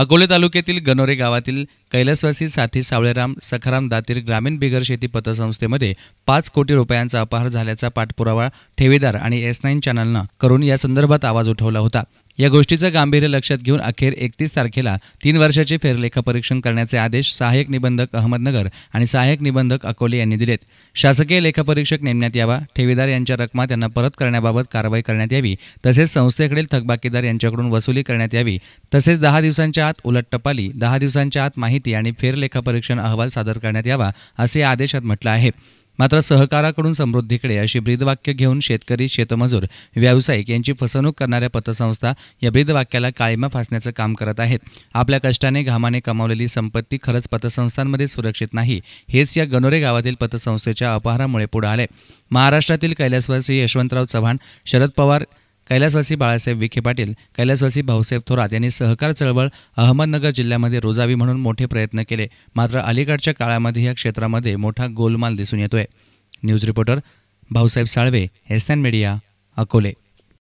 अकोले तालुक्यातील गनोरे गावातील कैलासवासी साथी सावळेराम सखाराम दातीर ग्रामीण बिगर शेती पतसंस्थेमध्ये पाच कोटी रुपयांचा अपहार झाल्याचा पाठपुरावा ठेवेदार आणि एस नाईन चॅनलनं करून संदर्भात आवाज उठवला होता या गोष्टीचं गांभीर्य लक्षात घेऊन अखेर एकतीस तारखेला तीन वर्षाचे फेरलेखापरीक्षण करण्याचे आदेश सहाय्यक निबंधक अहमदनगर आणि सहाय्यक निबंधक अकोले यांनी दिलेत शासकीय लेखापरीक्षक नेमण्यात यावा ठेवीदार यांच्या रकमा त्यांना परत करण्याबाबत कारवाई करण्यात यावी तसेच संस्थेकडील थकबाकीदार यांच्याकडून वसुली करण्यात यावी तसेच दहा दिवसांच्या आत उलट टपाली दहा दिवसांच्या आत माहिती आणि फेरलेखापरीक्षण अहवाल सादर करण्यात यावा असे आदेशात म्हटलं आहे मात्र सहकाराकडून समृद्धीकडे अशी ब्रीदवाक्य घेऊन शेतकरी शेतमजूर व्यावसायिक यांची फसवणूक करणाऱ्या पतसंस्था या ब्रीदवाक्याला काळीमा फासण्याचं काम करत आहेत आपल्या कष्टाने घामाने कमावलेली संपत्ती खरंच पतसंस्थांमध्ये सुरक्षित नाही हेच या गनोरे गावातील पतसंस्थेच्या अपहारामुळे पुढे आले महाराष्ट्रातील कैलासवासी यशवंतराव चव्हाण शरद पवार कैलासवासी बाळासाहेब विखे पाटील कैलासवासी भाऊसाहेब थोरात यांनी सहकार चळवळ अहमदनगर जिल्ह्यामध्ये रोजावी म्हणून मोठे प्रयत्न केले मात्र अलीकडच्या काळामध्ये या क्षेत्रामध्ये मोठा गोलमाल दिसून येतोय news reporter Bhausaheb Salve SN media Akole